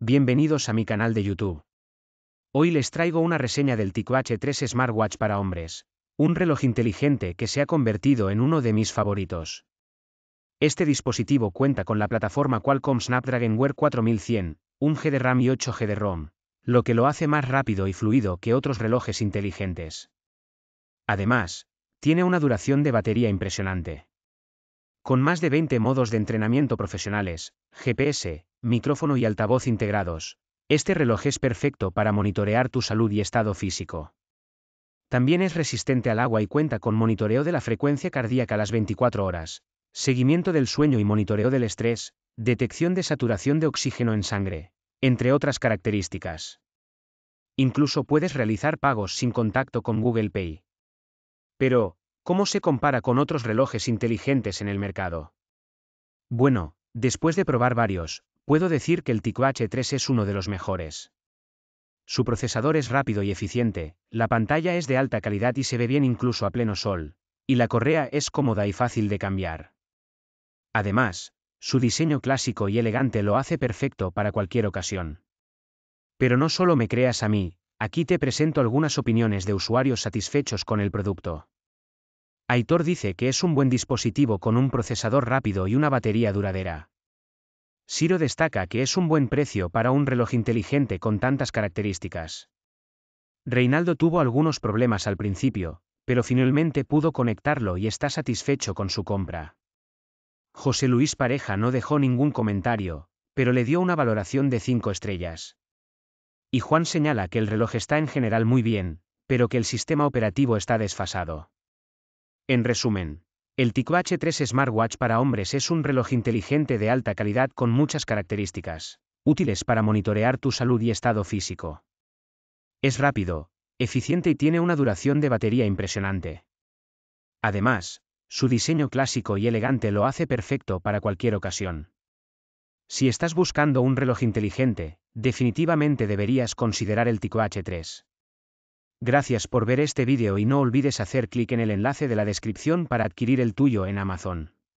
Bienvenidos a mi canal de YouTube. Hoy les traigo una reseña del Tico H3 Smartwatch para hombres, un reloj inteligente que se ha convertido en uno de mis favoritos. Este dispositivo cuenta con la plataforma Qualcomm Snapdragon Wear 4100, un g de RAM y 8G de ROM, lo que lo hace más rápido y fluido que otros relojes inteligentes. Además, tiene una duración de batería impresionante. Con más de 20 modos de entrenamiento profesionales, GPS, micrófono y altavoz integrados. Este reloj es perfecto para monitorear tu salud y estado físico. También es resistente al agua y cuenta con monitoreo de la frecuencia cardíaca a las 24 horas, seguimiento del sueño y monitoreo del estrés, detección de saturación de oxígeno en sangre, entre otras características. Incluso puedes realizar pagos sin contacto con Google Pay. Pero, ¿cómo se compara con otros relojes inteligentes en el mercado? Bueno, después de probar varios, Puedo decir que el Tico H3 es uno de los mejores. Su procesador es rápido y eficiente, la pantalla es de alta calidad y se ve bien incluso a pleno sol, y la correa es cómoda y fácil de cambiar. Además, su diseño clásico y elegante lo hace perfecto para cualquier ocasión. Pero no solo me creas a mí, aquí te presento algunas opiniones de usuarios satisfechos con el producto. Aitor dice que es un buen dispositivo con un procesador rápido y una batería duradera. Siro destaca que es un buen precio para un reloj inteligente con tantas características. Reinaldo tuvo algunos problemas al principio, pero finalmente pudo conectarlo y está satisfecho con su compra. José Luis Pareja no dejó ningún comentario, pero le dio una valoración de 5 estrellas. Y Juan señala que el reloj está en general muy bien, pero que el sistema operativo está desfasado. En resumen, el Tico H3 Smartwatch para hombres es un reloj inteligente de alta calidad con muchas características, útiles para monitorear tu salud y estado físico. Es rápido, eficiente y tiene una duración de batería impresionante. Además, su diseño clásico y elegante lo hace perfecto para cualquier ocasión. Si estás buscando un reloj inteligente, definitivamente deberías considerar el Tico H3. Gracias por ver este vídeo y no olvides hacer clic en el enlace de la descripción para adquirir el tuyo en Amazon.